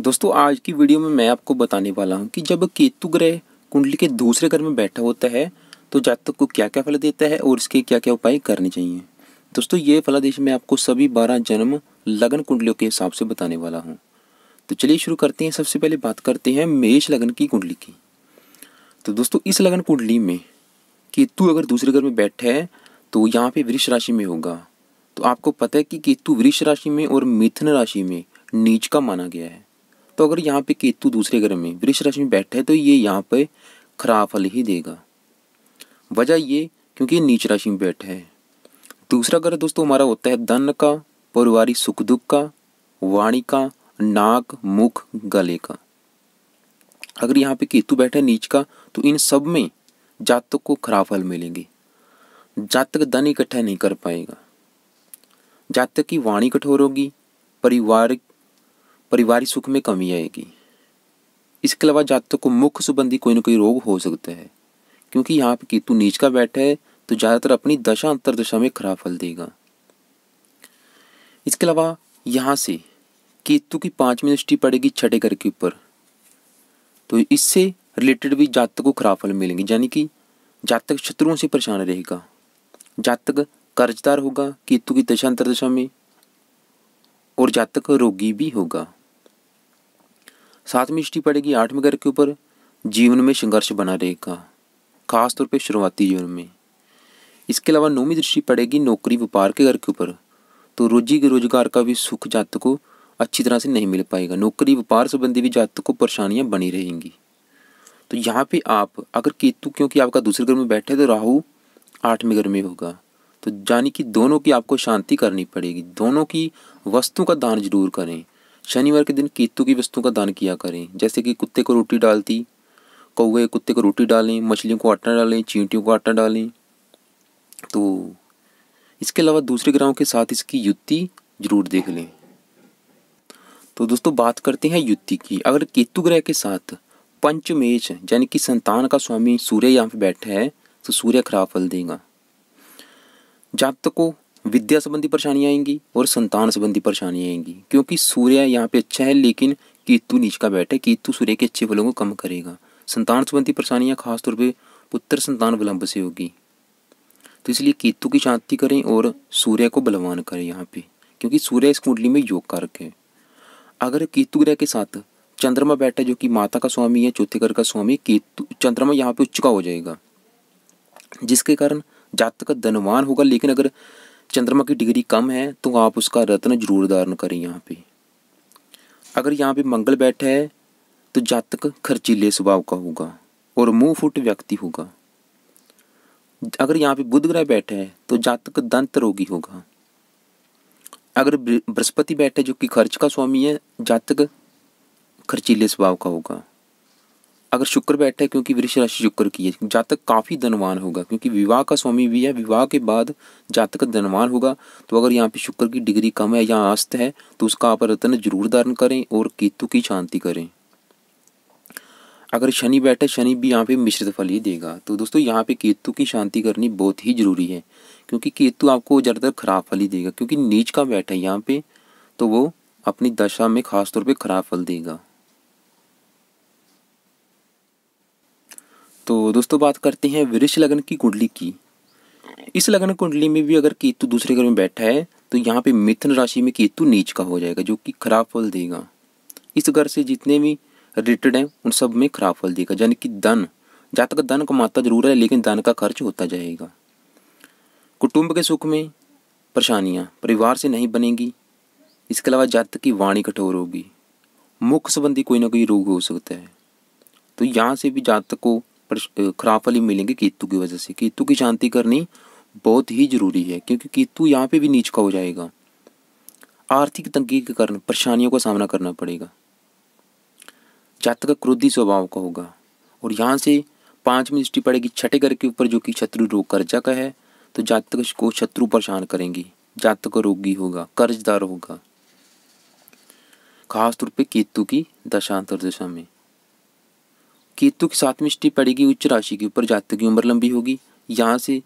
दोस्तों आज की वीडियो में मैं आपको बताने वाला हूँ कि जब केतु ग्रह कुंडली के दूसरे घर में बैठा होता है तो जातक को क्या क्या फल देता है और इसके क्या क्या उपाय करने चाहिए दोस्तों ये फलादेश मैं आपको सभी बारह जन्म लगन कुंडलियों के हिसाब से बताने वाला हूँ तो चलिए शुरू करते हैं सबसे पहले बात करते हैं मेष लगन की कुंडली की तो दोस्तों इस लगन कुंडली में केतु अगर दूसरे घर में बैठा है तो यहाँ पे वृक्ष राशि में होगा तो आपको पता है कि केतु वृक्ष राशि में और मिथुन राशि में नीच का माना गया है तो अगर यहाँ पे केतु दूसरे ग्रह में वृक्ष राशि में बैठे तो ये यहाँ पे खराब फल ही देगा वजह ये क्योंकि नीच राशि में बैठे है दूसरा ग्रह दोस्तों हमारा होता है धन का पारिवारिक सुख दुख का वाणी का नाक मुख गले का अगर यहाँ पे केतु बैठे नीच का तो इन सब में जातक को खराब फल मिलेंगे जातक धन इकट्ठा नहीं कर पाएगा जातक की वाणी कठोर होगी पारिवारिक परिवारिक सुख में कमी आएगी इसके अलावा जातक को मुख संबंधी कोई ना कोई रोग हो सकता है क्योंकि यहाँ पे केतु नीच का बैठा है तो ज़्यादातर अपनी दशा अंतर दशा में खराब फल देगा इसके अलावा यहाँ से केतु की पाँचवीं दृष्टि पड़ेगी छठे घर के ऊपर तो इससे रिलेटेड भी जातक को खराब फल मिलेंगे यानी कि जातक शत्रुओं से परेशान रहेगा जातक कर्जदार होगा केतु की दशा अंतर दशा में और जातक रोगी भी होगा सातवीं दृष्टि पड़ेगी आठवें घर के ऊपर जीवन में संघर्ष बना रहेगा खासतौर पर शुरुआती जीवन में इसके अलावा नौवीं दृष्टि पड़ेगी नौकरी व्यापार के घर के ऊपर तो रोजी रोजगार का भी सुख जातक को अच्छी तरह से नहीं मिल पाएगा नौकरी व्यापार संबंधी भी जातक को परेशानियाँ बनी रहेंगी तो यहाँ पे आप अगर केतु क्योंकि आपका दूसरे घर में बैठे तो राहु आठवें घर में होगा तो यानी कि दोनों की आपको शांति करनी पड़ेगी दोनों की वस्तु का दान जरूर करें शनिवार के दिन केतु की वस्तु का दान किया करें जैसे कि कुत्ते को रोटी डालती कौए कुत्ते को रोटी डालें मछलियों को आटा डालें चींटियों को आटा डालें तो इसके अलावा दूसरे ग्रहों के साथ इसकी युति जरूर देख लें तो दोस्तों बात करते हैं युति की अगर केतु ग्रह के साथ पंचमेश यानी कि संतान का स्वामी सूर्य यहाँ पे बैठा है तो सूर्य खराब फल देगा जातकों विद्या संबंधी परेशानियाँ आएंगी और संतान संबंधी परेशानियाँ आएंगी क्योंकि सूर्य यहाँ पे अच्छा है लेकिन नीच का बैठे केतु सूर्य के अच्छे फलों को कम करेगा संतान संबंधी परेशानियाँ खासतौर पर पुत्र संतान विलंब से होगी तो इसलिए केतु की शांति करें और सूर्य को बलवान करें यहाँ पे क्योंकि सूर्य इस कुंडली में योग कारक है अगर केतु ग्रह के साथ चंद्रमा बैठा जो कि माता का स्वामी है चौथे घर का स्वामी केतु चंद्रमा यहाँ पे उच्च का हो जाएगा जिसके कारण जातक धनवान होगा लेकिन अगर चंद्रमा की डिग्री कम है तो आप उसका रत्न जरूर धारण करें यहाँ पे अगर यहाँ पे मंगल बैठा है तो जातक खर्चीले स्वभाव का होगा और मुंह फुट व्यक्ति होगा अगर यहाँ पे बुध ग्रह बैठा है तो जातक दंत रोगी होगा अगर बृहस्पति बैठे जो कि खर्च का स्वामी है जातक खर्चीले स्वभाव का होगा अगर शुक्र बैठा है क्योंकि वृक्ष राशि शुक्र की है जातक काफ़ी धनवान होगा क्योंकि विवाह का स्वामी भी है विवाह के बाद जातक धनवान होगा तो अगर यहाँ पे शुक्र की डिग्री कम है या अस्त है तो उसका आप रत्न जरूर धारण करें और केतु की शांति करें अगर शनि बैठे शनि भी यहाँ पे मिश्रित फल ही देगा तो दोस्तों यहाँ पे केतु की शांति करनी बहुत ही ज़रूरी है क्योंकि केतु आपको ज़्यादातर खराब फल ही देगा क्योंकि नीच का बैठा है यहाँ पे तो वो अपनी दशा में खासतौर पर खराब फल देगा तो दोस्तों बात करते हैं वृक्ष लगन की कुंडली की इस लगन कुंडली में भी अगर केतु दूसरे घर में बैठा है तो यहाँ पे मिथुन राशि में केतु नीच का हो जाएगा जो कि खराब फल देगा इस घर से जितने भी रिलेटेड हैं उन सब में खराब फल देगा यानी कि धन जातक धन कमाता जरूर है लेकिन धन का खर्च होता जाएगा कुटुंब के सुख में परेशानियाँ परिवार से नहीं बनेगी इसके अलावा जातक की वाणी कठोर होगी मुख संबंधी कोई ना कोई रोग हो सकता है तो यहाँ से भी जातक को खराब फली मिलेंगे केतु की वजह से केतु की शांति करनी बहुत ही ज़रूरी है क्योंकि केतु यहाँ पे भी नीच का हो जाएगा आर्थिक तंगी के कारण परेशानियों का सामना करना पड़ेगा जातक क्रोधी स्वभाव का होगा और यहाँ से पाँचवीं दृष्टि पड़ेगी छठे घर के ऊपर जो कि शत्रु रोग कर्जा का है तो जातक को शत्रु परेशान करेंगी जातक रोगी होगा कर्जदार होगा खास तौर पे केतु की दशांतर दशा में केतु की सातवीं दृष्टि पड़ेगी उच्च राशि के ऊपर जातक की उम्र लंबी होगी यहाँ से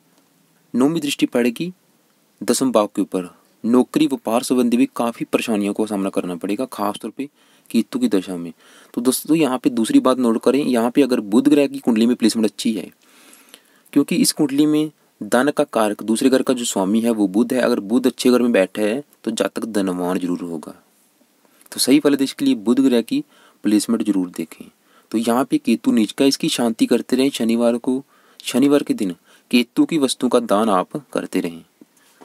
नौवीं दृष्टि पड़ेगी दसम भाव के ऊपर नौकरी व्यापार संबंधी भी काफ़ी परेशानियों का सामना करना पड़ेगा खासतौर पर केतु की दशा में तो दोस्तों यहाँ पे दूसरी बात नोट करें यहाँ पे अगर बुध ग्रह की कुंडली में प्लेसमेंट अच्छी है क्योंकि इस कुंडली में धन का कारक दूसरे घर का जो स्वामी है वो बुध है अगर बुध अच्छे घर में बैठा है तो जातक धनवान जरूर होगा तो सही फल देश के लिए बुध ग्रह की प्लेसमेंट जरूर देखें तो यहाँ पे केतु नीच का इसकी शांति करते रहें शनिवार को शनिवार के दिन केतु की वस्तु का दान आप करते रहें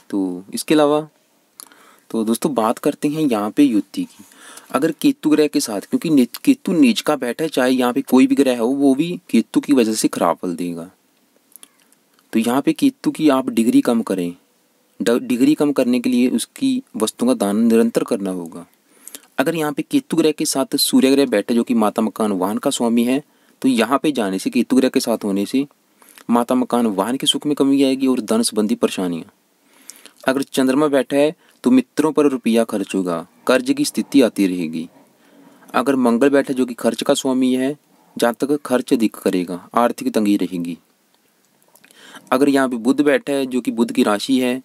तो इसके अलावा तो दोस्तों बात करते हैं यहाँ पे युति की अगर केतु ग्रह के साथ क्योंकि केतु नीच का बैठा है चाहे यहाँ पे कोई भी ग्रह हो वो भी केतु की वजह से खराब फल देगा तो यहाँ पे केतु की आप डिग्री कम करें डिग्री कम करने के लिए उसकी वस्तु का दान निरंतर करना होगा अगर यहाँ पे केतु ग्रह के साथ सूर्य ग्रह बैठे जो कि माता मकान वाहन का स्वामी है तो यहाँ पे जाने से केतु ग्रह के साथ होने से माता मकान वाहन के सुख में कमी आएगी और धन संबंधी परेशानियाँ अगर चंद्रमा बैठा है तो मित्रों पर रुपया खर्च होगा कर्ज की स्थिति आती रहेगी अगर मंगल बैठा जो कि खर्च का स्वामी है जहाँ तक खर्च अधिक करेगा आर्थिक तंगी रहेगी अगर यहाँ पे बुध बैठा है जो कि बुद्ध की राशि है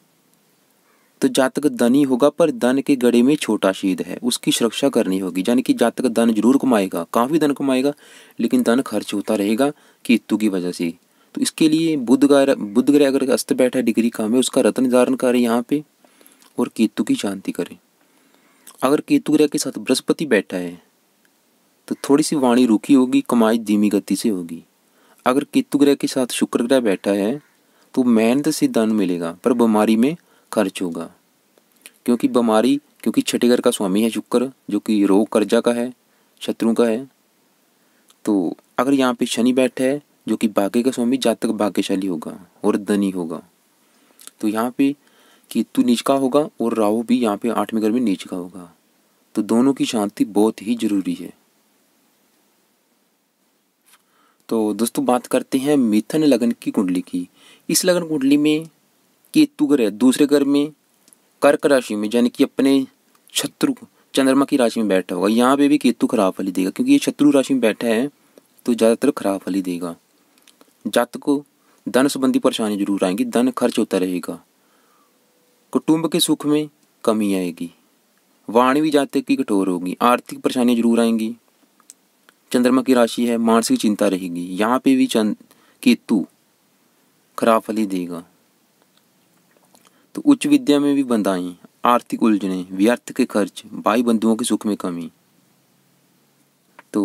तो जातक धनी होगा पर धन के गड़े में छोटा शीद है उसकी सुरक्षा करनी होगी यानी कि जातक धन जरूर कमाएगा काफ़ी धन कमाएगा लेकिन धन खर्च होता रहेगा केतु की वजह से तो इसके लिए बुद्ध बुद्ध ग्रह अगर अस्त बैठा डिग्री काम है उसका रत्न धारण करें यहाँ पे और केतु की शांति करें अगर केतु ग्रह के साथ बृहस्पति बैठा है तो थोड़ी सी वाणी रुकी होगी कमाई धीमी गति से होगी अगर केतु ग्रह के साथ शुक्र ग्रह बैठा है तो मेहनत से धन मिलेगा पर बीमारी में कर चूगा क्योंकि बीमारी क्योंकि छठे घर का स्वामी है शुक्र जो कि रोग कर्जा का है शत्रु का है तो अगर यहाँ पे शनि बैठे है जो कि भाग्य का स्वामी जातक भाग्यशाली होगा और धनी होगा तो यहाँ पे केतु नीच का होगा और राहु भी यहाँ पे आठवें घर में नीच का होगा तो दोनों की शांति बहुत ही जरूरी है तो दोस्तों बात करते हैं मिथन लगन की कुंडली की इस लगन कुंडली में केतु ग्रह दूसरे घर में कर्क राशि में यानी कि अपने शत्रु चंद्रमा की राशि में बैठा होगा यहाँ पे भी केतु खराब फली देगा क्योंकि ये शत्रु राशि में बैठा है तो ज़्यादातर खराब फली देगा जातक को धन संबंधी परेशानी जरूर आएंगी धन खर्च होता रहेगा कुटुंब के सुख में कमी आएगी वाणी भी जातक की कठोर होगी आर्थिक परेशानियाँ जरूर आएंगी चंद्रमा की राशि है मानसिक चिंता रहेगी यहाँ पे भी चंद केतु खराब फली देगा तो उच्च विद्या में भी बंधाएं आर्थिक उलझने व्यर्थ के खर्च भाई बंधुओं के सुख में कमी तो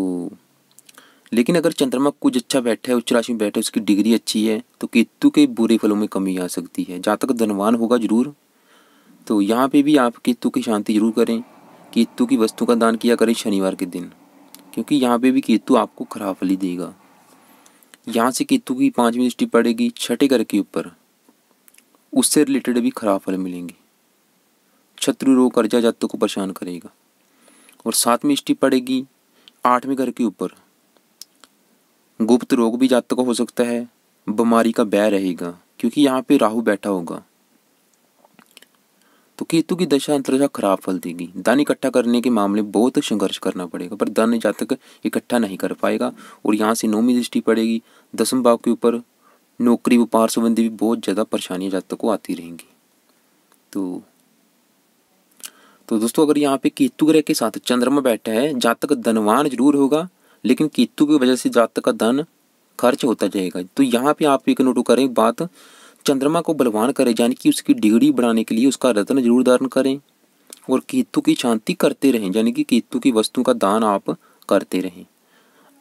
लेकिन अगर चंद्रमा कुछ अच्छा बैठा है उच्च राशि में बैठे उसकी डिग्री अच्छी है तो केतु के बुरे फलों में कमी आ सकती है जातक धनवान होगा जरूर तो यहाँ पे भी आप केतु की शांति जरूर करें केतु की वस्तु का दान किया करें शनिवार के दिन क्योंकि यहाँ पे भी केतु आपको खराब फली देगा यहाँ से केतु की पाँचवीं दृष्टि पड़ेगी छठे घर के ऊपर उससे रिलेटेड भी खराब फल मिलेंगे शत्रु रोग कर्जा जातों को परेशान करेगा और सातवीं में इष्टि पड़ेगी आठवें घर के ऊपर गुप्त रोग भी जातक को हो सकता है बीमारी का बै रहेगा क्योंकि यहाँ पे राहु बैठा होगा तो केतु की दशा अंतरदशा खराब फल देगी धन इकट्ठा करने के मामले बहुत संघर्ष करना पड़ेगा पर धन जातक इकट्ठा नहीं कर पाएगा और यहाँ से नौवीं दृष्टि पड़ेगी दसम भाव के ऊपर नौकरी व्यापार संबंधी भी बहुत ज़्यादा परेशानियाँ जातक को आती रहेंगी तो तो दोस्तों अगर यहाँ पे केतु ग्रह के साथ चंद्रमा बैठा है जातक धनवान जरूर होगा लेकिन केतु की वजह से जातक का धन खर्च होता जाएगा तो यहाँ पे आप एक नोट करें बात चंद्रमा को बलवान करें यानी कि उसकी डिग्री बढ़ाने के लिए उसका रत्न जरूर धारण करें और केतु की शांति करते रहें यानी कि केतु की वस्तु का दान आप करते रहें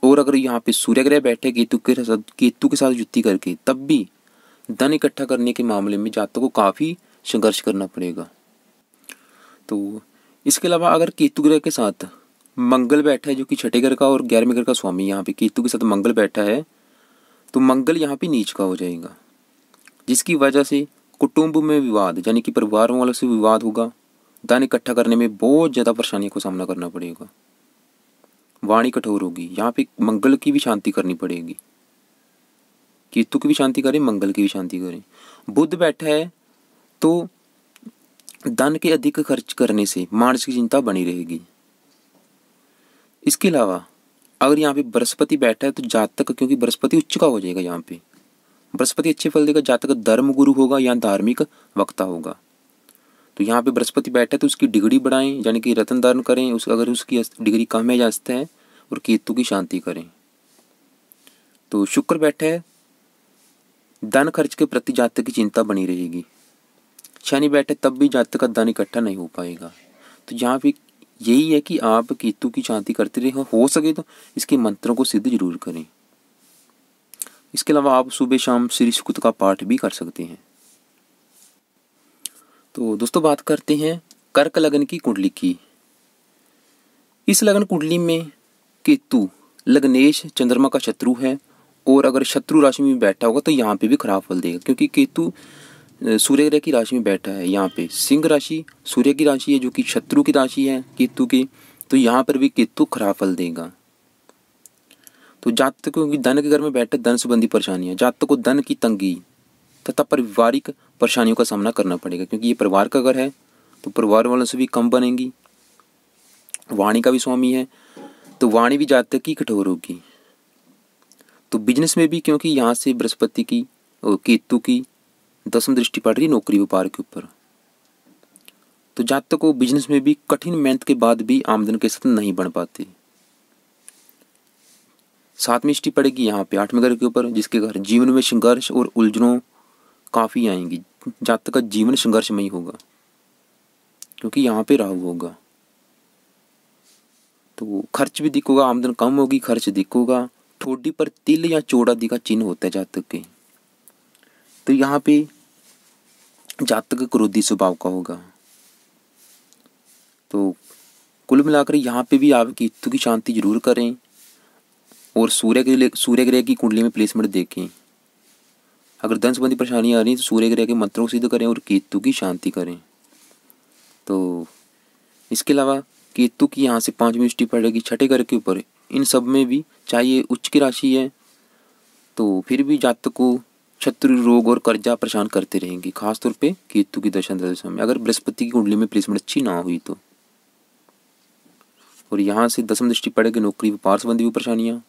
और अगर यहाँ पे सूर्य ग्रह बैठे केतु के साथ केतु के साथ युति करके तब भी धन इकट्ठा करने के मामले में जातक को काफ़ी संघर्ष करना पड़ेगा तो इसके अलावा अगर केतु ग्रह के साथ मंगल बैठा है जो कि छठे घर का और ग्यारहवें घर का स्वामी यहाँ पे केतु के साथ मंगल बैठा है तो मंगल यहाँ पे नीच का हो जाएगा जिसकी वजह से कुटुंब में विवाद यानी कि परिवारों वालों से विवाद होगा धन इकट्ठा करने में बहुत ज़्यादा परेशानियों का सामना करना पड़ेगा वाणी कठोर होगी यहाँ पे मंगल की भी शांति करनी पड़ेगी केतु की भी शांति करें मंगल की भी शांति करें बुद्ध बैठा है तो धन के अधिक खर्च करने से मानसिक चिंता बनी रहेगी इसके अलावा अगर यहाँ पे बृहस्पति बैठा है तो जातक क्योंकि बृहस्पति उच्च का हो जाएगा यहाँ पे बृहस्पति अच्छे फल देगा जातक धर्म गुरु होगा या धार्मिक वक्ता होगा तो यहाँ पे बृहस्पति बैठे तो उसकी डिग्री बढ़ाएं यानी कि रतन दान करें उस अगर उसकी डिग्री कम है या अस्त है और केतु की शांति करें तो शुक्र बैठे है धन खर्च के प्रति जातक की चिंता बनी रहेगी शनि बैठे तब भी जातक का धन इकट्ठा नहीं हो पाएगा तो यहाँ पे यही है कि आप केतु की शांति करते रहे हो सके तो इसके मंत्रों को सिद्ध जरूर करें इसके अलावा आप सुबह शाम श्री सुक्त का पाठ भी कर सकते हैं तो दोस्तों बात करते हैं कर्क लगन की कुंडली की इस लगन कुंडली में केतु लग्नेश चंद्रमा का शत्रु है और अगर शत्रु राशि में बैठा होगा तो यहाँ पे भी खराब फल देगा क्योंकि केतु सूर्य ग्रह की राशि में बैठा है यहाँ पे सिंह राशि सूर्य की राशि है जो कि शत्रु की राशि है केतु की तो यहाँ पर भी केतु खराब फल देगा तो जातक क्योंकि धन के घर में बैठे धन संबंधी परेशानियाँ जातक को धन की तंगी तथा पारिवारिक परेशानियों का सामना करना पड़ेगा क्योंकि ये परिवार का घर है तो परिवार वालों से भी कम बनेंगी वाणी का भी स्वामी है तो वाणी भी जातक की कठोर होगी तो बिजनेस में भी क्योंकि यहाँ से बृहस्पति की और केतु की दसम दृष्टि पड़ रही नौकरी व्यापार के ऊपर तो जातक को बिजनेस में भी कठिन मेहनत के बाद भी आमदन के साथ नहीं बढ़ पाते सातवीं दृष्टि पड़ेगी यहाँ पे आठवें घर के ऊपर जिसके घर जीवन में संघर्ष और उलझनों काफ़ी आएंगी जब तक का जीवन संघर्षमय होगा क्योंकि यहाँ पे राहु होगा तो खर्च भी दिखोगा आमदन कम होगी खर्च दिखोगा ठोडी पर तिल या चौड़ा दिखा चिन्ह होता है जातक के तो यहाँ पे जातक क्रोधी स्वभाव का होगा तो कुल मिलाकर यहाँ पे भी आपकी इतु की शांति जरूर करें और सूर्य के सूर्य ग्रह की कुंडली में प्लेसमेंट देखें अगर दंश संबंधी परेशानियाँ आ रही तो सूर्य ग्रह के मंत्रों को सिद्ध करें और केतु की शांति करें तो इसके अलावा केतु की यहाँ से पाँचवीं दृष्टि पड़ेगी छठे घर के ऊपर इन सब में भी चाहिए उच्च की राशि है तो फिर भी जातक को शत्रु रोग और कर्जा परेशान करते रहेंगे खासतौर पे केतु की दशा दशा में अगर बृहस्पति की कुंडली में प्लेसमेंट अच्छी ना हुई तो और यहाँ से दसम दृष्टि पड़ेगी नौकरी व्यापार संबंधी भी परेशानियाँ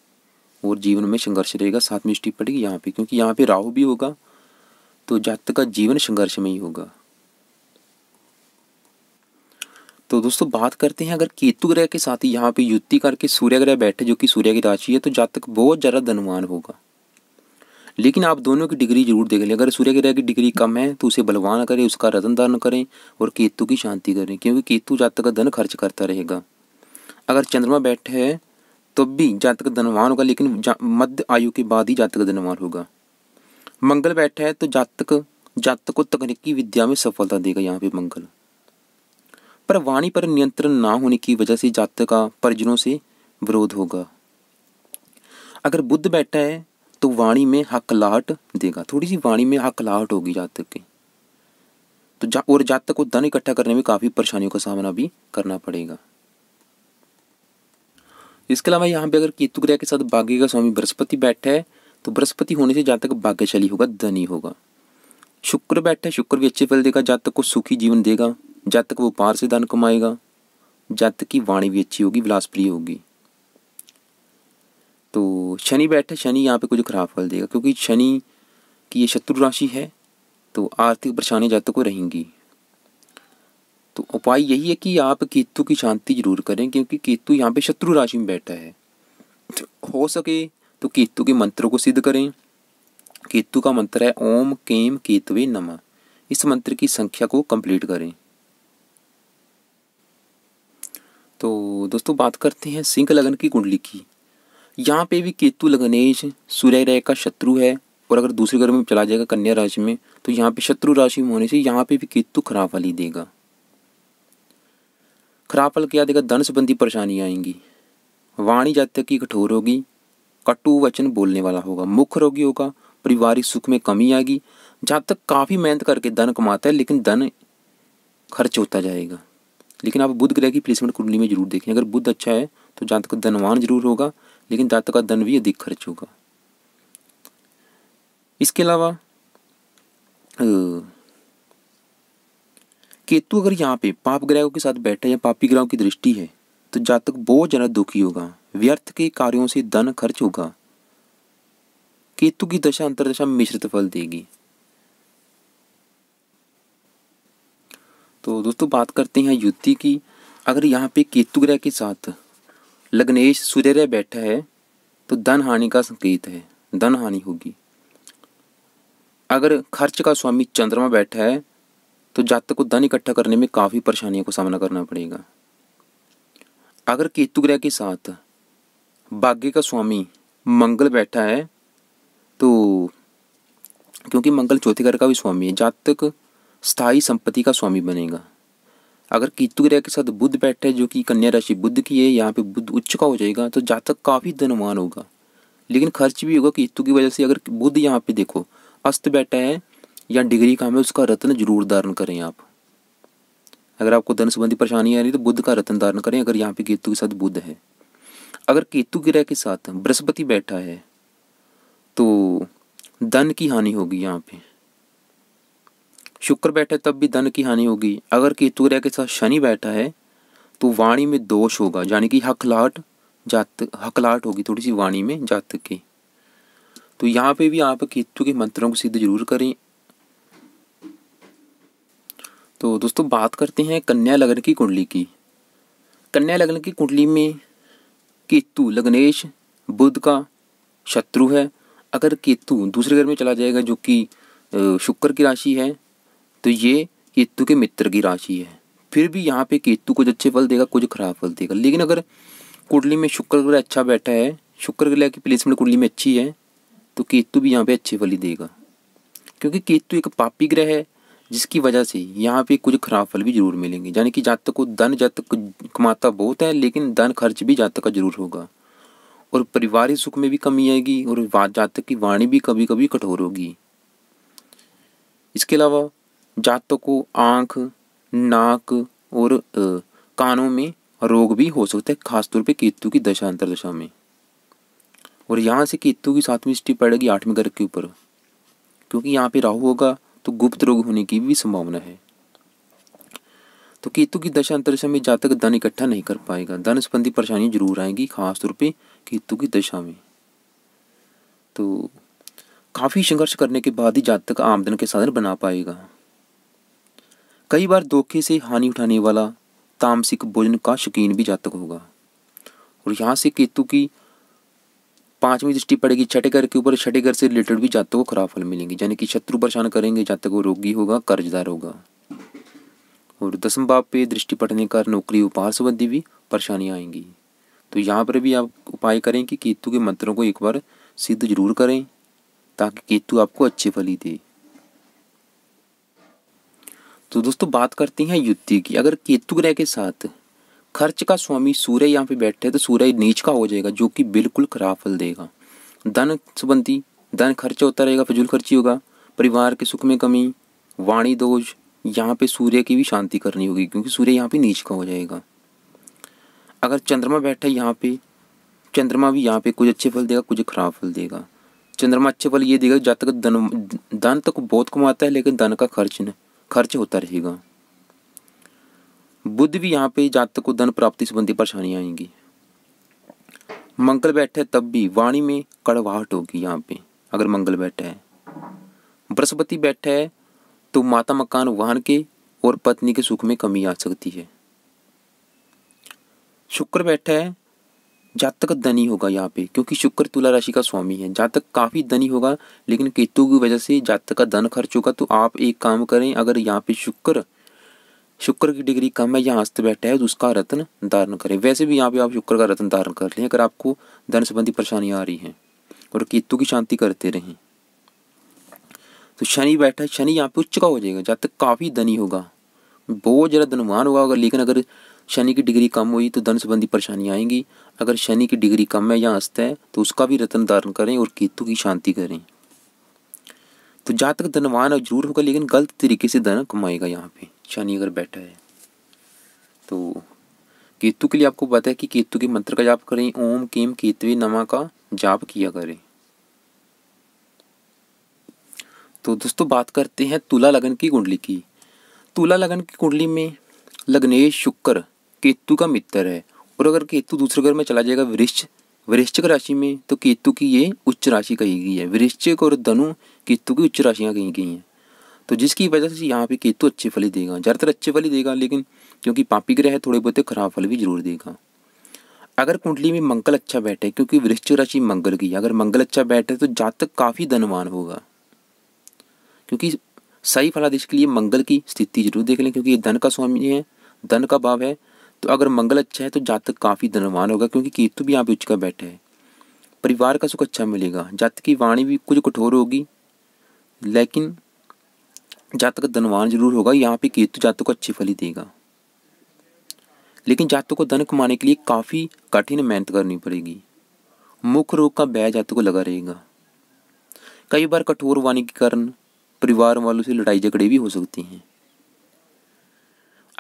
और जीवन में संघर्ष रहेगा साथ में स्टीप पड़ेगी यहाँ पे क्योंकि यहाँ पे राहु भी होगा तो जातक का जीवन संघर्ष में ही होगा तो दोस्तों बात करते हैं अगर केतु ग्रह के साथ ही यहाँ पे युति करके सूर्य ग्रह बैठे जो कि सूर्य की राशि है तो जातक बहुत ज़्यादा धनवान होगा लेकिन आप दोनों की डिग्री जरूर देख लें अगर सूर्य ग्रह की डिग्री कम है तो उसे बलवान करें उसका रतन दान करें और केतु की शांति करें क्योंकि केतु जातक का धन खर्च करता रहेगा अगर चंद्रमा बैठे है तब भी जातक धनवान होगा लेकिन मध्य आयु के बाद ही जातक धनवान होगा मंगल बैठा है तो जातक जातक को तकनीकी विद्या में सफलता देगा यहाँ पे मंगल पर वाणी पर नियंत्रण ना होने की वजह से जातक का परिजनों से विरोध होगा अगर बुद्ध बैठा है तो वाणी में हकलाहट देगा थोड़ी सी वाणी में हकलाहट होगी जातक की तो जा और जातक को धन इकट्ठा करने में काफ़ी परेशानियों का सामना भी करना पड़ेगा इसके अलावा यहाँ पे अगर केतु ग्रह के साथ भाग्य का स्वामी बृहस्पति बैठा है तो बृहस्पति होने से जातक भाग्यशाली होगा धनी होगा शुक्र बैठा शुक्र भी अच्छे फल देगा जातक को सुखी जीवन देगा जातक वो पार से धन कमाएगा जातक की वाणी भी अच्छी होगी विलासप्रिय होगी तो शनि बैठे शनि यहाँ पे कुछ खराब फल देगा क्योंकि शनि की ये शत्रु राशि है तो आर्थिक परेशानी जातक को रहेंगी तो उपाय यही है कि आप केतु की शांति जरूर करें क्योंकि केतु यहाँ पे शत्रु राशि में बैठा है तो हो सके तो केतु के मंत्रों को सिद्ध करें केतु का मंत्र है ओम केम केतवे नमः इस मंत्र की संख्या को कंप्लीट करें तो दोस्तों बात करते हैं सिंह लगन की कुंडली की यहाँ पे भी केतु लगनेश सूर्य रह का शत्रु है और अगर दूसरे घर में चला जाएगा कन्या राशि में तो यहाँ पे शत्रु राशि में होने से यहाँ पे भी केतु खराब वाली देगा खराफल के देगा धन संबंधी परेशानी आएंगी वाणी जातक की कठोर होगी कटु वचन बोलने वाला होगा मुख्य रोगी होगा परिवारिक सुख में कमी आएगी तक काफ़ी मेहनत करके धन कमाता है लेकिन धन खर्च होता जाएगा लेकिन आप बुध ग्रह की प्लेसमेंट कुंडली में जरूर देखें अगर बुद्ध अच्छा है तो जहाँ तक धनवान जरूर होगा लेकिन जहाँ का धन भी अधिक खर्च होगा इसके अलावा केतु अगर यहाँ पे पाप ग्रहों के साथ है या पापी ग्रहों की दृष्टि है तो जातक बहुत ज़्यादा दुखी होगा व्यर्थ के कार्यों से धन खर्च होगा केतु की दशा अंतरदशा मिश्रित फल देगी तो दोस्तों बात करते हैं युति की अगर यहाँ पे केतु ग्रह के साथ लग्नेश सूर्य बैठा है तो धन हानि का संकेत है धन हानि होगी अगर खर्च का स्वामी चंद्रमा बैठा है तो जातक को धन इकट्ठा करने में काफ़ी परेशानियों का सामना करना पड़ेगा अगर केतु ग्रह के साथ भाग्य का स्वामी मंगल बैठा है तो क्योंकि मंगल चौथे घर का भी स्वामी है जातक स्थायी संपत्ति का स्वामी बनेगा अगर केतु ग्रह के साथ बुद्ध बैठा है जो कि कन्या राशि बुद्ध की है यहाँ पे बुद्ध उच्च का हो जाएगा तो जातक काफ़ी धनवान होगा लेकिन खर्च भी होगा केतु की वजह से अगर बुद्ध यहाँ पे देखो अस्त बैठा है या डिग्री काम है उसका रत्न जरूर धारण करें आप अगर आपको धन संबंधी परेशानी आ रही तो बुद्ध का रत्न धारण करें अगर यहाँ पे केतु के साथ बुद्ध है अगर केतु ग्रह के साथ बृहस्पति बैठा है तो धन की हानि होगी यहाँ पे शुक्र बैठे तब भी धन की हानि होगी अगर केतु ग्रह के साथ शनि बैठा है तो वाणी में दोष होगा यानी कि हकलाट जात हकलाट होगी थोड़ी सी वाणी में जातक की तो यहाँ पे भी आप केतु के मंत्रों को सिद्ध जरूर करें तो दोस्तों बात करते हैं कन्या लग्न की कुंडली की कन्या लग्न की कुंडली में केतु लग्नेश बुद्ध का शत्रु है अगर केतु दूसरे घर में चला जाएगा जो कि शुक्र की राशि है तो ये केतु के मित्र की राशि है फिर भी यहाँ पे केतु कुछ अच्छे फल देगा कुछ खराब फल देगा लेकिन अगर कुंडली में शुक्र ग्रह अच्छा बैठा है शुक्र ग्रह की प्लेसमेंट कुंडली में अच्छी है तो केतु भी यहाँ पे अच्छे फल ही देगा क्योंकि केतु एक पापी ग्रह है जिसकी वजह से यहाँ पे कुछ खराब फल भी जरूर मिलेंगे यानी कि जातक को धन जातक कमाता बहुत है लेकिन धन खर्च भी जातक का जरूर होगा और पारिवारिक सुख में भी कमी आएगी और जातक की वाणी भी कभी कभी कठोर होगी इसके अलावा जातक को आँख नाक और आ, कानों में रोग भी हो सकता है खासतौर पे केतु की दशा अंतर दशा में और यहाँ से केतु की सातवीं स्टी पड़ेगी आठवीं घर के ऊपर क्योंकि यहाँ पे राहु होगा तो गुप्त रोग होने की भी संभावना है तो केतु की दशा अंतरिक्ष में जातक धन इकट्ठा नहीं कर पाएगा धन संबंधी परेशानी जरूर आएगी खासतौर पे केतु की दशा में तो काफ़ी संघर्ष करने के बाद ही जातक आमदन के साधन बना पाएगा कई बार धोखे से हानि उठाने वाला तामसिक भोजन का शौकीन भी जातक होगा और यहाँ से केतु की पांचवी दृष्टि पड़ेगी छठे घर के ऊपर छठे घर से रिलेटेड भी जातक को खराब फल मिलेंगे यानी कि शत्रु परेशान करेंगे जातक वो रोगी होगा कर्जदार होगा और दसम भाव पे दृष्टि पड़ने का नौकरी उपहार संबंधी भी परेशानियाँ आएंगी तो यहाँ पर भी आप उपाय करें कि केतु के मंत्रों को एक बार सिद्ध जरूर करें ताकि केतु आपको अच्छे फल ही दे तो दोस्तों बात करते हैं युति की अगर केतु ग्रह के साथ खर्च का स्वामी सूर्य यहाँ पे बैठे तो सूर्य नीच का हो जाएगा जो कि बिल्कुल खराब फल देगा धन संबंधी धन खर्च होता रहेगा फजूल खर्ची होगा परिवार के सुख में कमी वाणी दोष यहाँ पे सूर्य की भी शांति करनी होगी क्योंकि सूर्य यहाँ पे नीच का हो जाएगा अगर चंद्रमा बैठा है यहाँ पे चंद्रमा भी यहाँ पे कुछ अच्छे फल देगा कुछ खराब फल देगा चंद्रमा अच्छे फल ये देगा जब तक धन धन तो बहुत कमाता है लेकिन धन का खर्च न खर्च होता रहेगा बुद्ध भी यहाँ पे जातक को धन प्राप्ति संबंधी परेशानियां आएंगी मंगल बैठे तब भी वाणी में कड़वाहट होगी यहाँ पे अगर मंगल बैठा है बृहस्पति बैठे है तो माता मकान वाहन के और पत्नी के सुख में कमी आ सकती है शुक्र बैठा है जातक धनी होगा यहाँ पे क्योंकि शुक्र तुला राशि का स्वामी है जातक काफ़ी धनी होगा लेकिन केतु की वजह से जातक का धन खर्च होगा तो आप एक काम करें अगर यहाँ पे शुक्र शुक्र की डिग्री कम है या हस्त बैठा है तो उसका रत्न धारण करें वैसे भी यहाँ पे आप शुक्र का रत्न धारण कर लें अगर आपको धन संबंधी परेशानियाँ आ रही हैं और केतु की शांति करते रहें तो शनि बैठा है शनि यहाँ पे उच्च का हो जाएगा जहाँ तक काफ़ी धनी होगा बहुत ज़्यादा धनवान होगा अगर लेकिन अगर शनि की डिग्री कम हुई तो धन संबंधी परेशानी आएंगी अगर शनि की डिग्री कम है या हस्त है तो उसका भी रत्न धारण करें और केतु की शांति करें तो जातक धनवान जरूर होगा लेकिन गलत तरीके से धन कमाएगा यहाँ पे शनि अगर बैठा है तो केतु के लिए आपको पता है कि केतु के मंत्र का जाप करें ओम केम केतवे नमा का जाप किया करें तो दोस्तों बात करते हैं तुला लगन की कुंडली की तुला लगन की कुंडली में लग्नेश शुक्र केतु का मित्र है और अगर केतु दूसरे घर में चला जाएगा वृक्ष वृश्चिक राशि में तो केतु की ये उच्च राशि कही गई है वृश्चिक और धनु केतु की उच्च राशियाँ कही गई हैं तो जिसकी वजह से यहाँ पे केतु अच्छे फल ही देगा ज़्यादातर अच्छे फल ही देगा लेकिन क्योंकि पापी ग्रह है थोड़े बहुत खराब फल भी जरूर देगा अगर कुंडली में मंगल अच्छा बैठे क्योंकि वृश्चिक राशि मंगल की अगर मंगल अच्छा बैठे तो जातक काफ़ी धनवान होगा क्योंकि सही फलादेश के लिए मंगल की स्थिति जरूर देख लें क्योंकि ये धन का स्वामी है धन का भाव है तो अगर मंगल अच्छा है तो जातक काफ़ी धनवान होगा क्योंकि केतु भी यहाँ पे उच्च का बैठा है परिवार का सुख अच्छा मिलेगा जातक की वाणी भी कुछ कठोर होगी लेकिन जातक धनवान जरूर होगा यहाँ पे केतु जातक को अच्छी फली देगा लेकिन जातक को धन कमाने के लिए काफ़ी कठिन मेहनत करनी पड़ेगी मुख्य रोग का बह जातक को लगा रहेगा कई बार कठोर वाणी के कारण परिवार वालों से लड़ाई झगड़े भी हो सकती हैं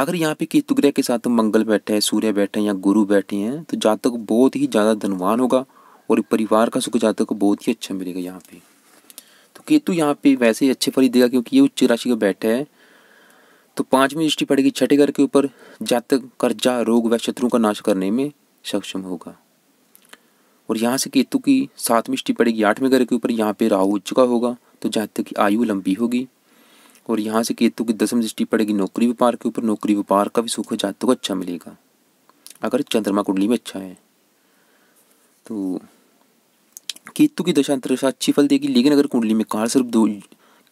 अगर यहाँ पे केतु ग्रह के साथ मंगल बैठे हैं सूर्य बैठे हैं या गुरु बैठे हैं तो जातक बहुत ही ज़्यादा धनवान होगा और परिवार का सुख जातक को बहुत ही अच्छा मिलेगा यहाँ पे तो केतु यहाँ पे वैसे ही अच्छे फल देगा क्योंकि ये उच्च राशि का बैठा है तो पाँचवीं दृष्टि पड़ेगी छठे घर के ऊपर जातक कर्जा रोग व शत्रु का नाश करने में सक्षम होगा और यहाँ से केतु की सातवीं दृष्टि पड़ेगी आठवें घर के ऊपर यहाँ पे राहु उच्च का होगा तो जातक की आयु लंबी होगी और यहाँ से केतु की दसम दृष्टि पड़ेगी नौकरी व्यापार के ऊपर नौकरी व्यापार का भी सुख जातु को अच्छा मिलेगा अगर चंद्रमा कुंडली में अच्छा है तो केतु की दशा अंतरदशा अच्छी फल देगी लेकिन अगर कुंडली में काल सर्व दो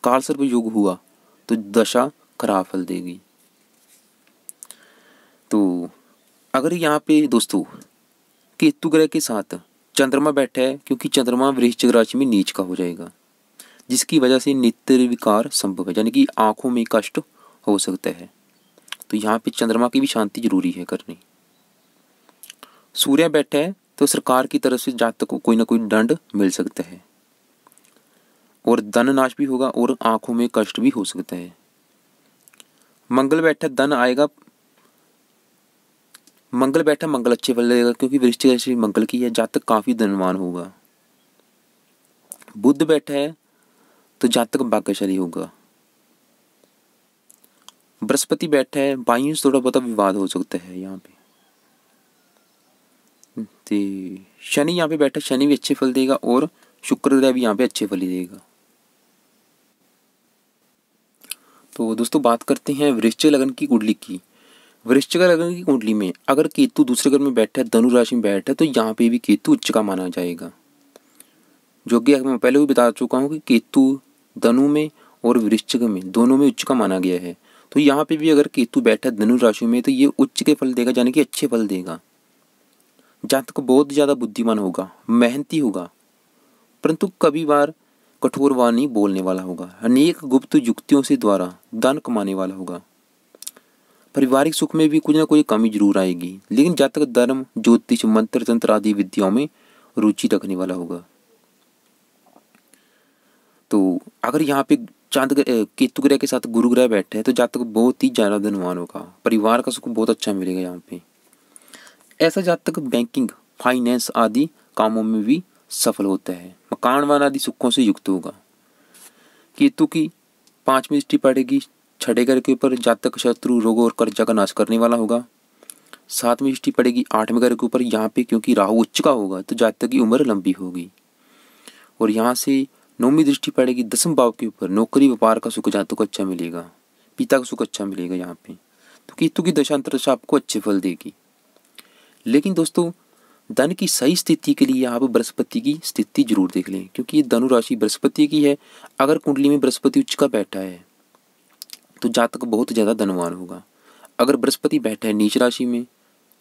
काल सर्व योग हुआ तो दशा खराब फल देगी तो अगर यहाँ पे दोस्तों केतु ग्रह के साथ चंद्रमा बैठा है क्योंकि चंद्रमा वृश्चिक राशि में नीच का हो जाएगा जिसकी वजह से नेत्र विकार संभव है यानी कि आँखों में कष्ट हो सकता है तो यहाँ पे चंद्रमा की भी शांति जरूरी है करनी सूर्य बैठा है तो सरकार की तरफ से जातक को कोई ना कोई दंड मिल सकता है और धन नाश भी होगा और आंखों में कष्ट भी हो सकता है मंगल बैठा धन आएगा मंगल बैठा मंगल अच्छे फल देगा क्योंकि वृश्चिक राशि मंगल की है जातक काफी धनवान होगा बुद्ध बैठा है तो जातक भाग्यशाली होगा बृहस्पति बैठा है वायु से थोड़ा बहुत विवाद हो सकता है यहाँ पे शनि यहाँ पे बैठा शनि भी अच्छे फल देगा और ग्रह भी यहाँ पे अच्छे फल ही देगा तो दोस्तों बात करते हैं वृश्चिक लगन की कुंडली की वृश्चिक लगन की कुंडली में अगर केतु दूसरे घर में बैठा है धनुराशि राशि में बैठा है तो यहाँ पे भी केतु उच्च का माना जाएगा जो कि मैं पहले भी बता चुका हूँ कि केतु धनु में और वृश्चिक में दोनों में उच्च का माना गया है तो यहाँ पे भी अगर केतु बैठा धनु राशि में तो ये उच्च के फल देगा यानी कि अच्छे फल देगा जातक बहुत ज़्यादा बुद्धिमान होगा मेहनती होगा परंतु कभी बार कठोर वाणी बोलने वाला होगा अनेक गुप्त युक्तियों से द्वारा धन कमाने वाला होगा पारिवारिक सुख में भी कुछ ना कुछ कमी जरूर आएगी लेकिन जातक धर्म ज्योतिष मंत्र तंत्र आदि विद्याओं में रुचि रखने वाला होगा तो अगर यहाँ पे चांद केतु ग्रह के साथ गुरु ग्रह बैठे हैं तो जातक बहुत ही ज़्यादा धनवान होगा परिवार का सुख बहुत अच्छा मिलेगा यहाँ पे ऐसा जातक बैंकिंग फाइनेंस आदि कामों में भी सफल होता है मकानवान आदि सुखों से युक्त होगा केतु की पांचवी दृष्टि पड़ेगी छठे घर के ऊपर जातक शत्रु रोगों और कर्जा का नाश करने वाला होगा सातवीं दृष्टि पड़ेगी आठवें घर के ऊपर यहाँ पे क्योंकि राहु उच्च का होगा तो जातक की उम्र लंबी होगी और यहाँ से नौवीं दृष्टि पड़ेगी दसम भाव के ऊपर नौकरी व्यापार का सुख जातक को अच्छा मिलेगा पिता का सुख अच्छा मिलेगा यहाँ पे तो केतु की दशा आपको अच्छे फल देगी लेकिन दोस्तों धन की सही स्थिति के लिए आप बृहस्पति की स्थिति जरूर देख लें क्योंकि ये धनु राशि बृहस्पति की है अगर कुंडली में बृहस्पति उच्च का बैठा है तो जातक बहुत ज़्यादा धनवान होगा अगर बृहस्पति बैठा है नीच राशि में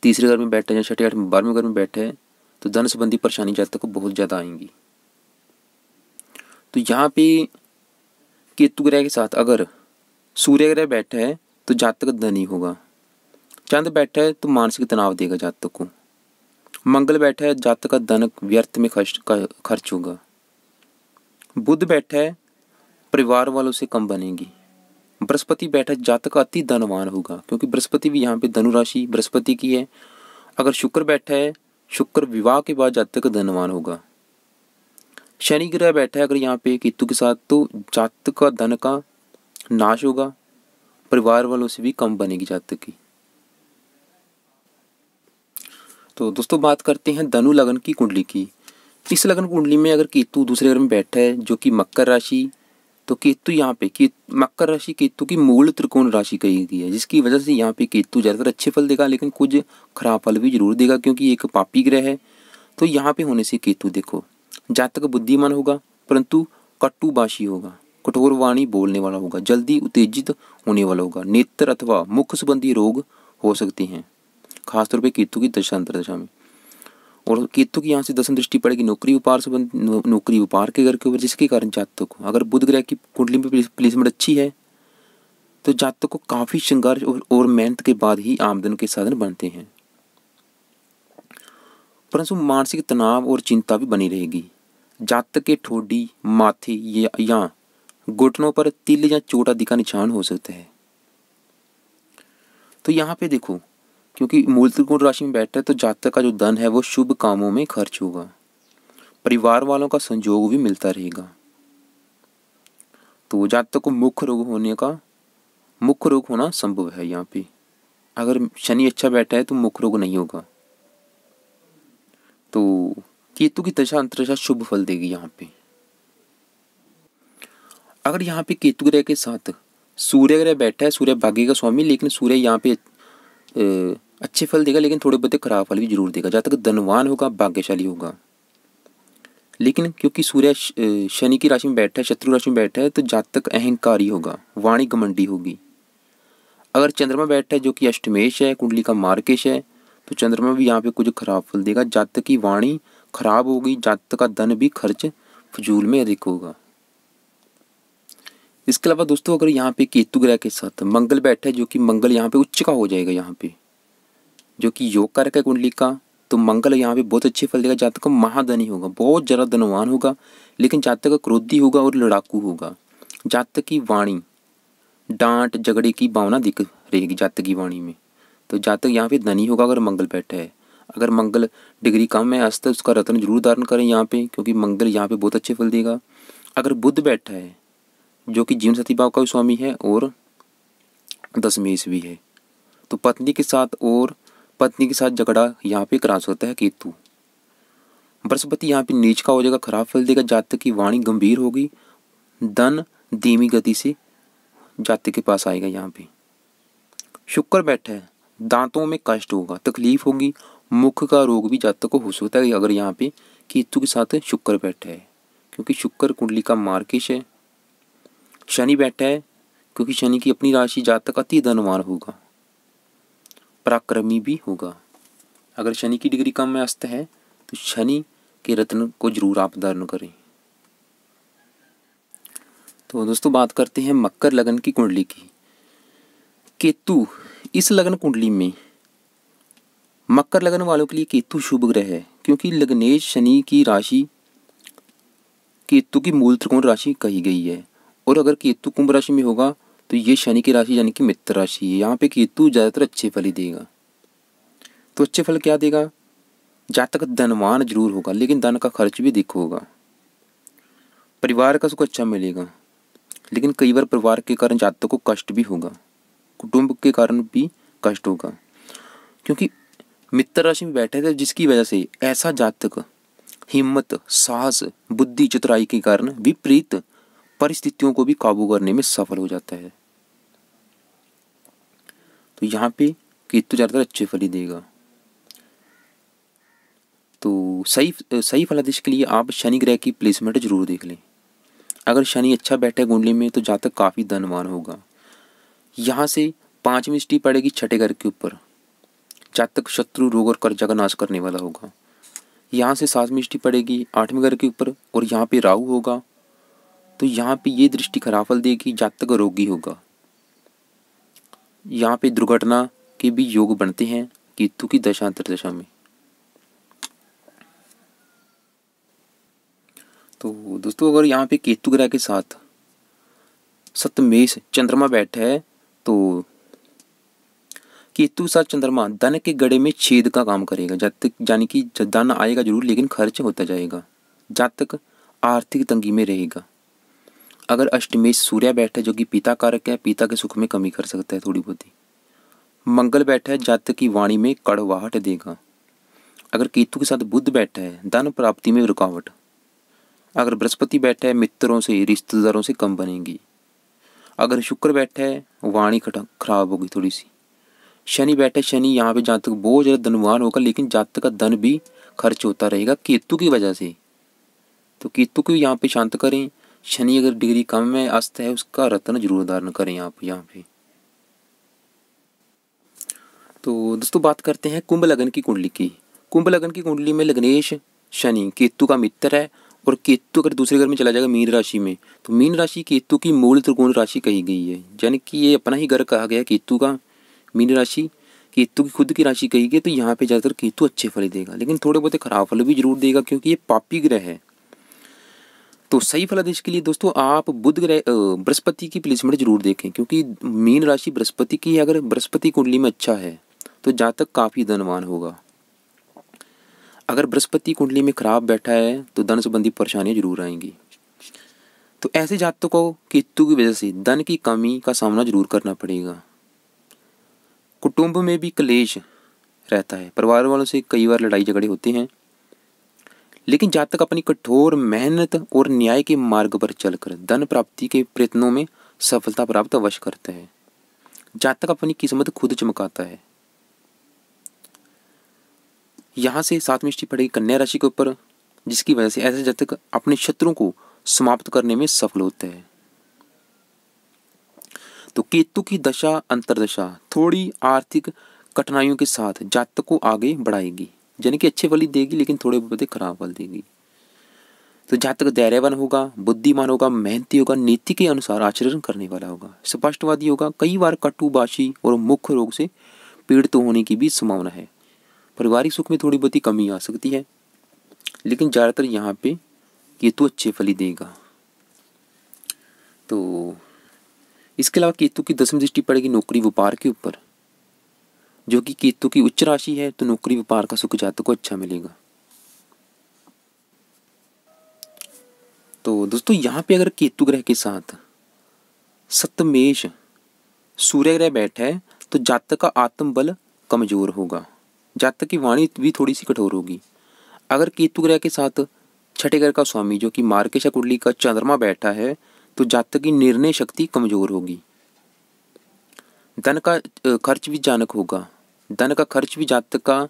तीसरे घर में बैठा है या छठे में बारहवें घर में बैठा है तो धन संबंधी परेशानी जातक को बहुत ज़्यादा आएंगी तो यहाँ पे केतु ग्रह के साथ अगर सूर्य ग्रह बैठा है तो जातक धनी होगा चंद बैठा है तो मानसिक तनाव देगा जातक को मंगल बैठा है जातक का धन व्यर्थ में खर्च खर्च होगा बुध बैठा है परिवार वालों से कम बनेगी बृहस्पति बैठा है जातक अति धनवान होगा क्योंकि बृहस्पति भी यहाँ पे धनु राशि बृहस्पति की है अगर शुक्र बैठा है शुक्र विवाह के बाद जातक धनवान होगा शनि ग्रह बैठा है अगर यहाँ पे केतु के साथ तो जातक का धन का नाश होगा परिवार वालों से भी कम बनेगी जातक की तो दोस्तों बात करते हैं धनु लगन की कुंडली की इस लगन कुंडली में अगर केतु दूसरे घर में बैठा है जो कि मकर राशि तो केतु यहाँ पे के मकर राशि केतु की मूल त्रिकोण राशि कही गई है जिसकी वजह से यहाँ पे केतु ज़्यादातर अच्छे फल देगा लेकिन कुछ खराब फल भी जरूर देगा क्योंकि एक पापी ग्रह है तो यहाँ पे होने से केतु देखो जातक बुद्धिमान होगा परंतु कट्टुभाषी होगा कठोर वाणी बोलने वाला होगा जल्दी उत्तेजित होने वाला होगा नेत्र अथवा मुख संबंधी रोग हो सकते हैं खासतौर पर केतु की दशा अंतरदशा में और केतु की यहाँ से दशम दृष्टि पड़ेगी नौकरी व्यापार संबंध नौकरी व्यापार के घर के ऊपर जिसके कारण जातक को अगर बुध ग्रह की कुंडली में प्लेसमेंट अच्छी है तो जातक को काफ़ी संघर्ष और, और मेहनत के बाद ही आमदन के साधन बनते हैं परंतु मानसिक तनाव और चिंता भी बनी रहेगी जत के ठोडी माथे या, घुटनों पर तिल या चोट आदि का निशान हो सकता है तो यहाँ पे देखो क्योंकि मूल त्रिकोण राशि में बैठा है तो जातक का जो धन है वो शुभ कामों में खर्च होगा परिवार वालों का संजोग भी मिलता रहेगा तो जातक को मुख्य रोग होने का मुख्य रोग होना संभव है यहाँ पे अगर शनि अच्छा बैठा है तो मुख्य रोग नहीं होगा तो केतु की दशा अंतरदशा शुभ फल देगी यहाँ पे अगर यहाँ पे केतु ग्रह के साथ सूर्य ग्रह बैठा है सूर्य भाग्य का स्वामी लेकिन सूर्य यहाँ पे अच्छे फल देगा लेकिन थोड़े बहुत खराब फल भी जरूर देगा जहाँ तक धनवान होगा भाग्यशाली होगा लेकिन क्योंकि सूर्य शनि की राशि में बैठा है शत्रु राशि में बैठा है तो जातक अहंकारी होगा वाणी घमंडी होगी अगर चंद्रमा बैठा है जो कि अष्टमेश है कुंडली का मार्केश है तो चंद्रमा भी यहाँ पे कुछ खराब फल देगा तक की वाणी खराब होगी जातक का धन भी खर्च फजूल में अधिक होगा इसके अलावा दोस्तों अगर यहाँ पे केतु ग्रह के साथ मंगल बैठा है जो कि मंगल यहाँ पे उच्च का हो जाएगा यहाँ पे जो कि योग कारक है कुंडली का तो मंगल यहाँ पे बहुत अच्छे फल देगा जातक महाधनी होगा बहुत ज्यादा धनवान होगा लेकिन जातक का क्रोधी होगा और लड़ाकू होगा जातक की वाणी डांट झगड़े की भावना दिख रहेगी जातक की वाणी में तो जातक यहाँ पे धनी होगा अगर मंगल बैठा है अगर मंगल डिग्री कम है अस्त उसका रत्न जरूर धारण करें यहाँ पे क्योंकि मंगल यहाँ पे बहुत अच्छे फल देगा अगर बुद्ध बैठा है जो कि जीवन सती भाव का भी स्वामी है और दशमेश भी है तो पत्नी के साथ और पत्नी के साथ झगड़ा यहाँ पे करा सकता है केतु बृहस्पति यहाँ पे नीच का हो जाएगा खराब फल देगा जातक की वाणी गंभीर होगी धन धीमी गति से जातक के पास आएगा यहाँ पे शुक्र बैठा है दांतों में कष्ट होगा तकलीफ होगी मुख का रोग भी जातक को हो सकता है अगर यहाँ पे केतु के साथ शुक्र बैठा है क्योंकि शुक्र कुंडली का मार्केश है शनि बैठा है क्योंकि शनि की अपनी राशि जातक अति धनवान होगा पराक्रमी भी होगा अगर शनि की डिग्री कम में अस्त है तो शनि के रत्न को जरूर आप धारण करें तो दोस्तों बात करते हैं मकर लगन की कुंडली की केतु इस लगन कुंडली में मकर लगन वालों के लिए केतु शुभ ग्रह है क्योंकि लग्नेश शनि की राशि केतु की मूल त्रिकोण राशि कही गई है और अगर केतु कुंभ राशि में होगा तो ये शनि की राशि यानी कि मित्र राशि है यहाँ पे केतु ज़्यादातर अच्छे फल ही देगा तो अच्छे फल क्या देगा जातक धनवान जरूर होगा लेकिन धन का खर्च भी दिख होगा परिवार का सुख अच्छा मिलेगा लेकिन कई बार परिवार के कारण जातक को कष्ट भी होगा कुटुंब के कारण भी कष्ट होगा क्योंकि मित्र राशि में बैठे थे जिसकी वजह से ऐसा जातक हिम्मत साहस बुद्धि चतुराई के कारण विपरीत परिस्थितियों को भी काबू करने में सफल हो जाता है तो यहाँ पे केतु ज़्यादातर अच्छे फल ही देगा तो सही सही फलादेश के लिए आप शनि ग्रह की प्लेसमेंट जरूर देख लें अगर शनि अच्छा बैठे कुंडली में तो जातक काफ़ी धनवान होगा यहाँ से पांचवी स्टी पड़ेगी छठे घर के ऊपर जातक शत्रु रोग और कर्जा का नाश करने वाला होगा यहाँ से सात मिष्टि पड़ेगी आठवें घर के ऊपर और यहाँ पे राहु होगा तो यहाँ पे ये दृष्टि खराब फल देगी जातक रोगी होगा यहाँ पे दुर्घटना के भी योग बनते हैं केतु की दशा अंतर्दशा में तो दोस्तों अगर यहाँ पे केतु ग्रह के साथ सतमेश चंद्रमा बैठा है तो केतु सा चंद्रमा धन के गड़े में छेद का काम करेगा जब तक यानी कि धन आएगा जरूर लेकिन खर्च होता जाएगा जब तक आर्थिक तंगी में रहेगा अगर अष्टमेश सूर्य बैठा जो कि पिता कारक है पिता के सुख में कमी कर सकता है थोड़ी बहुत मंगल बैठा है जातक की वाणी में कड़वाहट देगा अगर केतु के साथ बुद्ध बैठा है धन प्राप्ति में रुकावट अगर बृहस्पति बैठा है मित्रों से रिश्तेदारों से कम बनेगी अगर शुक्र बैठा है वाणी खराब होगी थोड़ी सी शनि बैठे शनि यहाँ पे जातक बहुत ज्यादा धनवान होगा लेकिन जातक का धन भी खर्च होता रहेगा केतु की वजह से तो केतु को यहाँ पे शांत करें शनि अगर डिग्री कम है अस्त है उसका रत्न जरूर धारण करें आप यहाँ पे तो दोस्तों बात करते हैं कुंभ लगन की कुंडली की कुंभ लगन की कुंडली में लग्नेश शनि केतु का मित्र है और केतु अगर दूसरे घर में चला जाएगा मीन राशि में तो मीन राशि केतु की मूल त्रिकोण राशि कही गई है यानी कि ये अपना ही घर कहा गया केतु का मीन राशि केतु की खुद की राशि कही गई तो यहाँ पे ज़्यादातर केतु अच्छे फल देगा लेकिन थोड़े बहुत खराब फल भी जरूर देगा क्योंकि ये पापी ग्रह है तो सही फलादेश के लिए दोस्तों आप बुध ग्रह बृहस्पति की प्लेसमेंट जरूर देखें क्योंकि मीन राशि बृहस्पति की अगर बृहस्पति कुंडली में अच्छा है तो जातक काफ़ी धनवान होगा अगर बृहस्पति कुंडली में खराब बैठा है तो धन संबंधी परेशानियाँ जरूर आएंगी तो ऐसे जातकों को केतु की वजह से धन की कमी का सामना जरूर करना पड़ेगा कुटुंब में भी कलेश रहता है परिवार वालों से कई बार लड़ाई झगड़े होते हैं लेकिन जब तक अपनी कठोर मेहनत और न्याय के मार्ग पर चलकर धन प्राप्ति के प्रयत्नों में सफलता प्राप्त अवश्य करता है जब तक अपनी किस्मत खुद चमकाता है यहां से सातवीं स्थिति पड़ेगी कन्या राशि के ऊपर जिसकी वजह से ऐसे जातक अपने शत्रुओं को समाप्त करने में सफल होते हैं तो केतु की दशा अंतरदशा थोड़ी आर्थिक कठिनाइयों के साथ जातक को आगे बढ़ाएगी यानी कि अच्छे फल देगी लेकिन थोड़े बहुत खराब फल देगी तो जातक धैर्यवान होगा बुद्धिमान होगा मेहनती होगा नीति के अनुसार आचरण करने वाला होगा स्पष्टवादी होगा कई बार कटुबाशी और मुख्य रोग से पीड़ित तो होने की भी संभावना है पारिवारिक सुख में थोड़ी बहुत ही कमी आ सकती है लेकिन ज़्यादातर यहाँ पे ये तो अच्छे फली देगा तो इसके अलावा केतु की दसवीं दृष्टि पड़ेगी नौकरी व्यापार के ऊपर जो कि केतु की उच्च राशि है तो नौकरी व्यापार का सुख जातक को अच्छा मिलेगा तो दोस्तों यहाँ पे अगर केतु ग्रह के साथ सप्तमेश सूर्य ग्रह बैठा है तो जातक का आत्मबल कमजोर होगा जातक की वाणी भी थोड़ी सी कठोर होगी अगर केतु ग्रह के साथ छठे ग्रह का स्वामी जो कि मार्केशा कुंडली का चंद्रमा बैठा है तो जातक की निर्णय शक्ति कमज़ोर होगी धन का खर्च भी जानक होगा धन का खर्च भी जातक का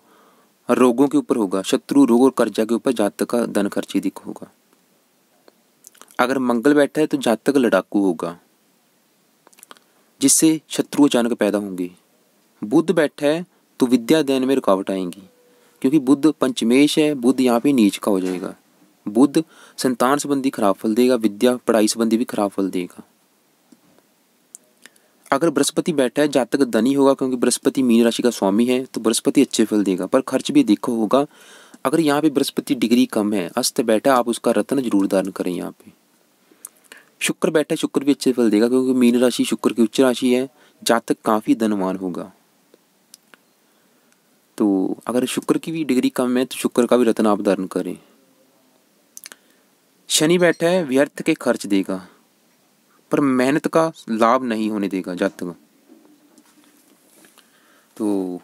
रोगों के ऊपर होगा शत्रु रोग और कर्जा के ऊपर जातक का धन खर्च अधिक होगा अगर मंगल बैठा है तो जातक लड़ाकू होगा जिससे शत्रु अचानक पैदा होंगे बुद्ध बैठा है तो विद्या अध्ययन में रुकावट आएंगी क्योंकि बुद्ध पंचमेश है बुद्ध यहाँ पे नीच का हो जाएगा बुद्ध संतान संबंधी खराब फल देगा विद्या पढ़ाई संबंधी भी खराब फल देगा अगर बृहस्पति बैठा है जातक धनी होगा क्योंकि बृहस्पति मीन राशि का स्वामी है तो बृहस्पति अच्छे फल देगा पर खर्च भी अधिक होगा अगर यहाँ पे बृहस्पति डिग्री कम है अस्त बैठा आप उसका रत्न जरूर दान करें यहाँ पे शुक्र बैठा शुक्र भी अच्छे फल देगा क्योंकि मीन राशि शुक्र की उच्च राशि है जातक काफ़ी धनवान होगा तो अगर शुक्र की भी डिग्री कम है तो शुक्र का भी रत्न आप धारण करें शनि बैठा है व्यर्थ के खर्च देगा पर मेहनत का लाभ नहीं होने देगा जातक तक तो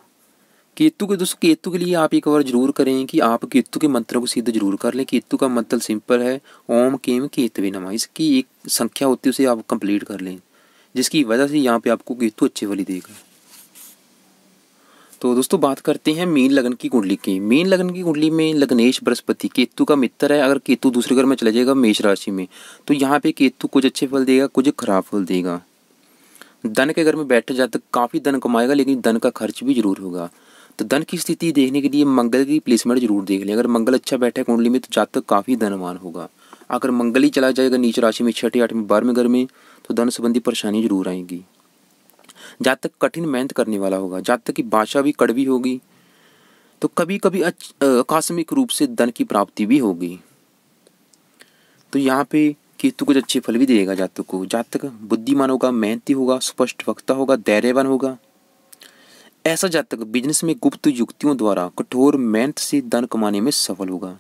केतु के दोस्तों केतु के लिए आप एक बार जरूर करें कि आप केतु के मंत्र को सिद्ध जरूर कर लें केतु का मंत्र सिंपल है ओम केम केतवे नमा इसकी एक संख्या होती है उसे आप कंप्लीट कर लें जिसकी वजह से यहाँ पे आपको केतु अच्छे वाली देगा तो दोस्तों बात करते हैं मीन लगन की कुंडली की मीन लगन की कुंडली में लग्नेश बृहस्पति केतु का मित्र है अगर केतु दूसरे घर में चला जाएगा मेष राशि में तो यहाँ पे केतु कुछ अच्छे फल देगा कुछ खराब फल देगा धन के घर में बैठे जाते तो काफ़ी धन कमाएगा लेकिन धन का खर्च भी जरूर होगा तो धन की स्थिति देखने के लिए मंगल की प्लेसमेंट जरूर देख लें अगर मंगल अच्छा बैठा है कुंडली में तो जातक काफ़ी धनवान होगा अगर मंगल ही चला जाएगा नीच राशि में छठे आठवें बारहवें घर में तो धन संबंधी परेशानी जरूर आएगी जहाँ तक कठिन मेहनत करने वाला होगा जहाँ तक की भाषा भी कड़वी होगी तो कभी कभी आकस्मिक रूप से धन की प्राप्ति भी होगी तो यहाँ पे केतु कुछ अच्छे फल भी देगा जातक को जातक बुद्धिमान होगा मेहनती होगा स्पष्ट वक्ता होगा धैर्यवान होगा ऐसा जातक बिजनेस में गुप्त युक्तियों द्वारा कठोर मेहनत से धन कमाने में सफल होगा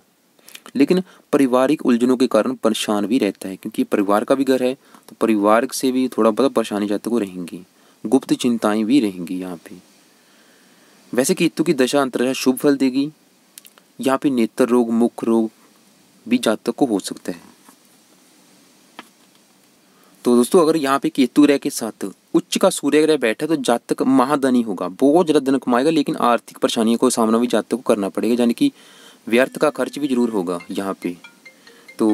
लेकिन पारिवारिक उलझनों के कारण परेशान भी रहता है क्योंकि परिवार का भी घर है तो परिवार से भी थोड़ा बहुत परेशानी जातक को रहेंगी गुप्त चिंताएं भी रहेंगी यहाँ पे वैसे केतु की दशा अंतरदशा शुभ फल देगी यहाँ पे नेत्र रोग मुख रोग भी जातक को हो सकता है तो दोस्तों अगर यहाँ पे केतु ग्रह के साथ उच्च का सूर्य ग्रह बैठा तो जातक महाधनी होगा बहुत ज़्यादा धन कमाएगा लेकिन आर्थिक परेशानियों का सामना भी जातक को करना पड़ेगा यानी कि व्यर्थ का खर्च भी जरूर होगा यहाँ पे तो